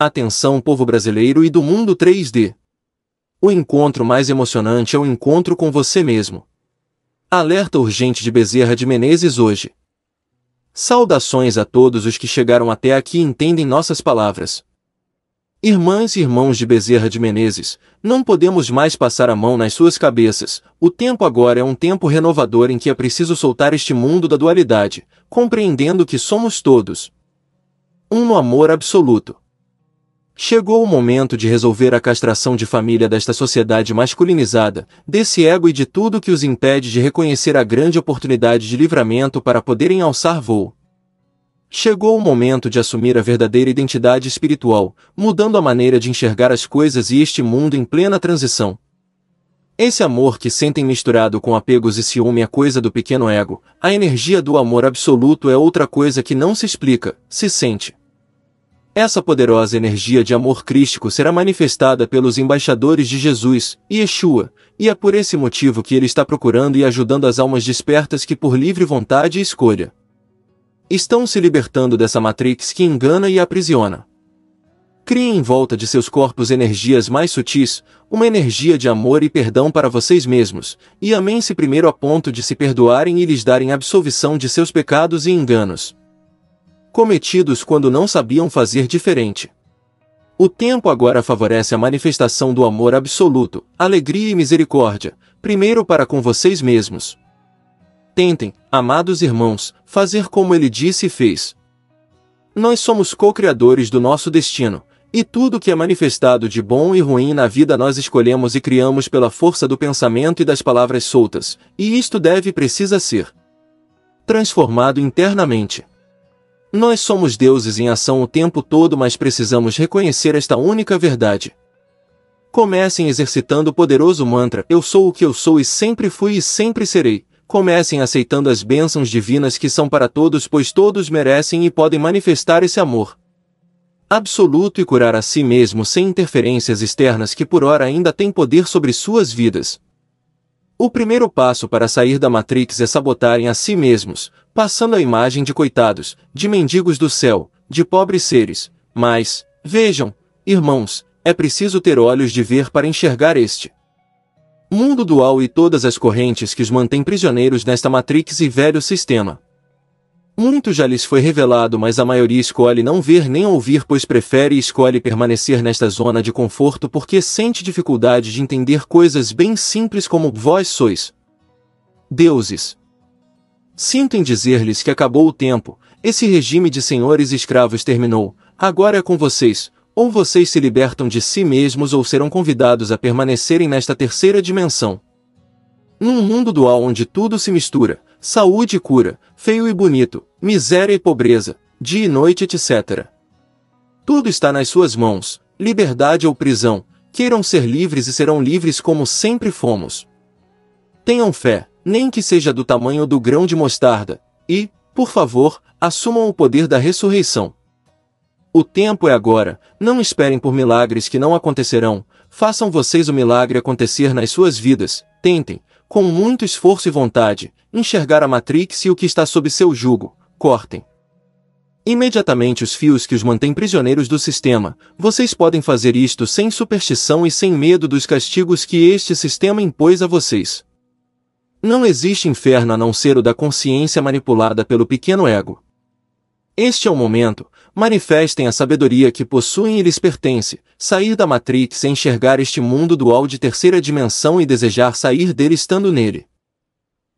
Atenção povo brasileiro e do mundo 3D. O encontro mais emocionante é o encontro com você mesmo. Alerta urgente de Bezerra de Menezes hoje. Saudações a todos os que chegaram até aqui e entendem nossas palavras. Irmãs e irmãos de Bezerra de Menezes, não podemos mais passar a mão nas suas cabeças. O tempo agora é um tempo renovador em que é preciso soltar este mundo da dualidade, compreendendo que somos todos um no amor absoluto. Chegou o momento de resolver a castração de família desta sociedade masculinizada, desse ego e de tudo que os impede de reconhecer a grande oportunidade de livramento para poderem alçar voo. Chegou o momento de assumir a verdadeira identidade espiritual, mudando a maneira de enxergar as coisas e este mundo em plena transição. Esse amor que sentem misturado com apegos e ciúme é coisa do pequeno ego, a energia do amor absoluto é outra coisa que não se explica, se sente. Essa poderosa energia de amor crístico será manifestada pelos embaixadores de Jesus, e Yeshua, e é por esse motivo que ele está procurando e ajudando as almas despertas que por livre vontade e escolha estão se libertando dessa matrix que engana e aprisiona. Crie em volta de seus corpos energias mais sutis, uma energia de amor e perdão para vocês mesmos, e amem-se primeiro a ponto de se perdoarem e lhes darem absolvição de seus pecados e enganos cometidos quando não sabiam fazer diferente. O tempo agora favorece a manifestação do amor absoluto, alegria e misericórdia, primeiro para com vocês mesmos. Tentem, amados irmãos, fazer como ele disse e fez. Nós somos co-criadores do nosso destino, e tudo que é manifestado de bom e ruim na vida nós escolhemos e criamos pela força do pensamento e das palavras soltas, e isto deve e precisa ser transformado internamente. Nós somos deuses em ação o tempo todo, mas precisamos reconhecer esta única verdade. Comecem exercitando o poderoso mantra Eu sou o que eu sou e sempre fui e sempre serei. Comecem aceitando as bênçãos divinas que são para todos, pois todos merecem e podem manifestar esse amor absoluto e curar a si mesmo sem interferências externas que por hora ainda têm poder sobre suas vidas. O primeiro passo para sair da Matrix é sabotarem a si mesmos, passando a imagem de coitados, de mendigos do céu, de pobres seres. Mas, vejam, irmãos, é preciso ter olhos de ver para enxergar este mundo dual e todas as correntes que os mantêm prisioneiros nesta Matrix e velho sistema. Muito já lhes foi revelado, mas a maioria escolhe não ver nem ouvir, pois prefere e escolhe permanecer nesta zona de conforto porque sente dificuldade de entender coisas bem simples como vós sois deuses. Sinto em dizer-lhes que acabou o tempo, esse regime de senhores e escravos terminou, agora é com vocês, ou vocês se libertam de si mesmos ou serão convidados a permanecerem nesta terceira dimensão. Num mundo dual onde tudo se mistura, saúde e cura, feio e bonito, miséria e pobreza, dia e noite, etc. Tudo está nas suas mãos, liberdade ou prisão, queiram ser livres e serão livres como sempre fomos. Tenham fé, nem que seja do tamanho do grão de mostarda, e, por favor, assumam o poder da ressurreição. O tempo é agora, não esperem por milagres que não acontecerão, façam vocês o milagre acontecer nas suas vidas, tentem, com muito esforço e vontade, enxergar a Matrix e o que está sob seu jugo, cortem. Imediatamente os fios que os mantêm prisioneiros do sistema, vocês podem fazer isto sem superstição e sem medo dos castigos que este sistema impôs a vocês. Não existe inferno a não ser o da consciência manipulada pelo pequeno ego. Este é o momento, manifestem a sabedoria que possuem e lhes pertence, sair da Matrix e enxergar este mundo dual de terceira dimensão e desejar sair dele estando nele.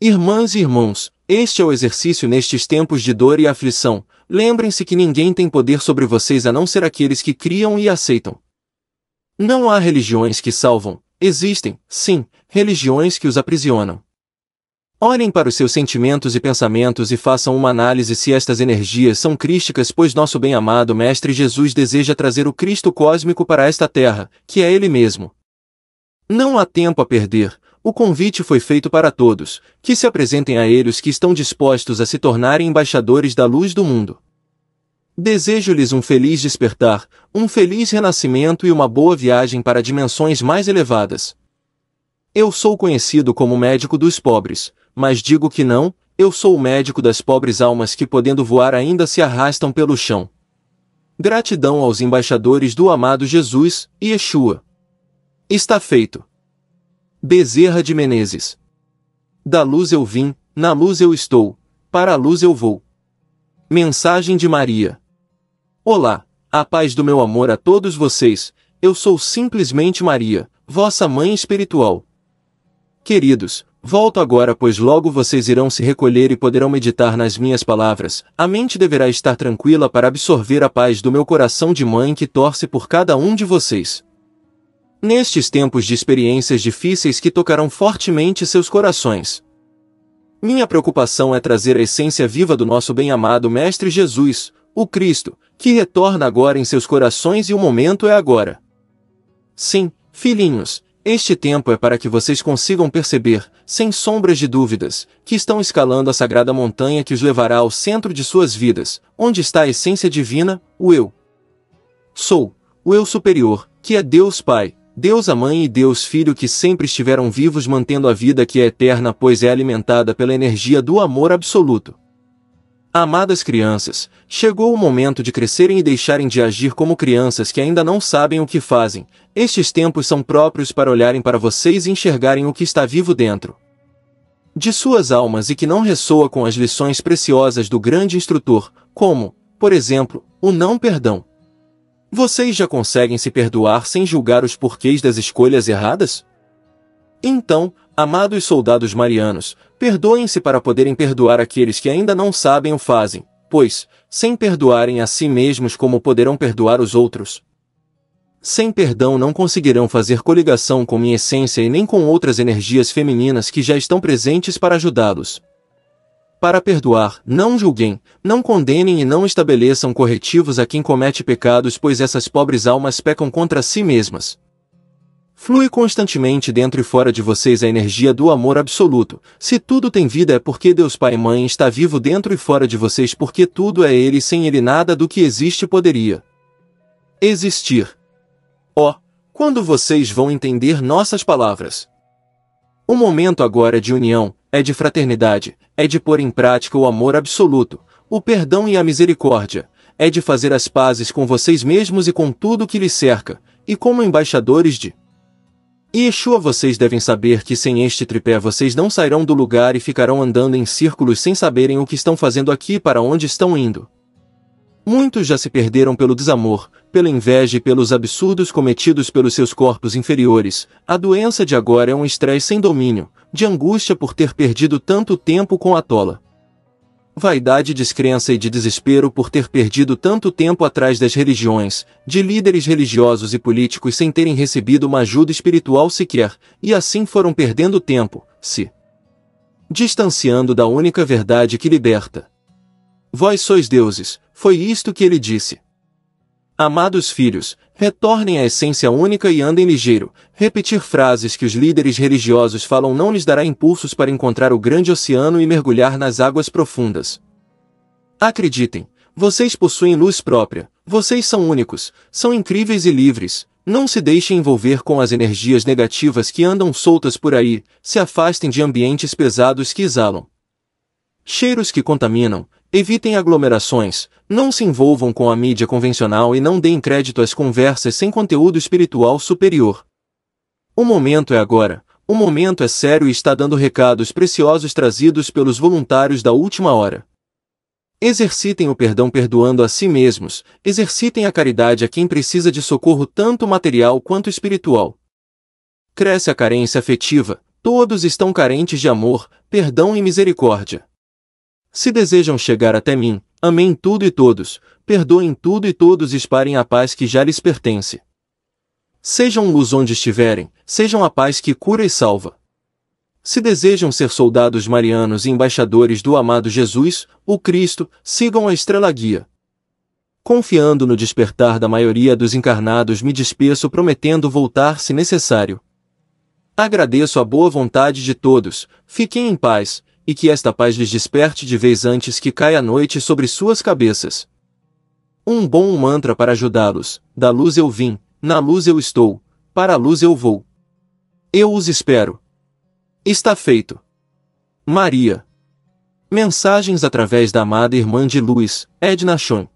Irmãs e irmãos, este é o exercício nestes tempos de dor e aflição. Lembrem-se que ninguém tem poder sobre vocês a não ser aqueles que criam e aceitam. Não há religiões que salvam, existem, sim, religiões que os aprisionam. Olhem para os seus sentimentos e pensamentos e façam uma análise se estas energias são crísticas, pois nosso bem-amado Mestre Jesus deseja trazer o Cristo cósmico para esta terra, que é Ele mesmo. Não há tempo a perder, o convite foi feito para todos, que se apresentem a Ele os que estão dispostos a se tornarem embaixadores da luz do mundo. Desejo-lhes um feliz despertar, um feliz renascimento e uma boa viagem para dimensões mais elevadas. Eu sou conhecido como médico dos pobres, mas digo que não, eu sou o médico das pobres almas que podendo voar ainda se arrastam pelo chão. Gratidão aos embaixadores do amado Jesus e Yeshua. Está feito. Bezerra de Menezes. Da luz eu vim, na luz eu estou, para a luz eu vou. Mensagem de Maria. Olá, a paz do meu amor a todos vocês, eu sou simplesmente Maria, vossa mãe espiritual. Queridos, volto agora, pois logo vocês irão se recolher e poderão meditar nas minhas palavras. A mente deverá estar tranquila para absorver a paz do meu coração de mãe que torce por cada um de vocês. Nestes tempos de experiências difíceis que tocarão fortemente seus corações. Minha preocupação é trazer a essência viva do nosso bem-amado Mestre Jesus, o Cristo, que retorna agora em seus corações e o momento é agora. Sim, filhinhos, este tempo é para que vocês consigam perceber, sem sombras de dúvidas, que estão escalando a sagrada montanha que os levará ao centro de suas vidas, onde está a essência divina, o Eu. Sou, o Eu superior, que é Deus Pai, Deus a Mãe e Deus Filho que sempre estiveram vivos mantendo a vida que é eterna pois é alimentada pela energia do amor absoluto. Amadas crianças, chegou o momento de crescerem e deixarem de agir como crianças que ainda não sabem o que fazem. Estes tempos são próprios para olharem para vocês e enxergarem o que está vivo dentro de suas almas e que não ressoa com as lições preciosas do grande instrutor, como, por exemplo, o não perdão. Vocês já conseguem se perdoar sem julgar os porquês das escolhas erradas? Então, Amados soldados marianos, perdoem-se para poderem perdoar aqueles que ainda não sabem o fazem, pois, sem perdoarem a si mesmos como poderão perdoar os outros? Sem perdão não conseguirão fazer coligação com minha essência e nem com outras energias femininas que já estão presentes para ajudá-los. Para perdoar, não julguem, não condenem e não estabeleçam corretivos a quem comete pecados, pois essas pobres almas pecam contra si mesmas. Flui constantemente dentro e fora de vocês a energia do amor absoluto. Se tudo tem vida é porque Deus Pai e Mãe está vivo dentro e fora de vocês porque tudo é Ele e sem Ele nada do que existe poderia existir. Ó, oh, quando vocês vão entender nossas palavras. O momento agora é de união, é de fraternidade, é de pôr em prática o amor absoluto, o perdão e a misericórdia, é de fazer as pazes com vocês mesmos e com tudo que lhes cerca, e como embaixadores de e Yeshua vocês devem saber que sem este tripé vocês não sairão do lugar e ficarão andando em círculos sem saberem o que estão fazendo aqui e para onde estão indo. Muitos já se perderam pelo desamor, pela inveja e pelos absurdos cometidos pelos seus corpos inferiores. A doença de agora é um estresse sem domínio, de angústia por ter perdido tanto tempo com a tola vaidade, descrença e de desespero por ter perdido tanto tempo atrás das religiões, de líderes religiosos e políticos sem terem recebido uma ajuda espiritual sequer, e assim foram perdendo tempo, se distanciando da única verdade que liberta. Vós sois deuses, foi isto que ele disse. Amados filhos, retornem à essência única e andem ligeiro. Repetir frases que os líderes religiosos falam não lhes dará impulsos para encontrar o grande oceano e mergulhar nas águas profundas. Acreditem, vocês possuem luz própria, vocês são únicos, são incríveis e livres. Não se deixem envolver com as energias negativas que andam soltas por aí, se afastem de ambientes pesados que exalam cheiros que contaminam, Evitem aglomerações, não se envolvam com a mídia convencional e não deem crédito às conversas sem conteúdo espiritual superior. O momento é agora, o momento é sério e está dando recados preciosos trazidos pelos voluntários da última hora. Exercitem o perdão perdoando a si mesmos, exercitem a caridade a quem precisa de socorro tanto material quanto espiritual. Cresce a carência afetiva, todos estão carentes de amor, perdão e misericórdia. Se desejam chegar até mim, amem tudo e todos, perdoem tudo e todos e esparem a paz que já lhes pertence. Sejam luz onde estiverem, sejam a paz que cura e salva. Se desejam ser soldados marianos e embaixadores do amado Jesus, o Cristo, sigam a estrela guia. Confiando no despertar da maioria dos encarnados, me despeço prometendo voltar se necessário. Agradeço a boa vontade de todos, fiquem em paz, e que esta paz lhes desperte de vez antes que caia a noite sobre suas cabeças. Um bom mantra para ajudá-los: da luz eu vim, na luz eu estou, para a luz eu vou. Eu os espero. Está feito. Maria. Mensagens através da amada irmã de luz, Edna Chon.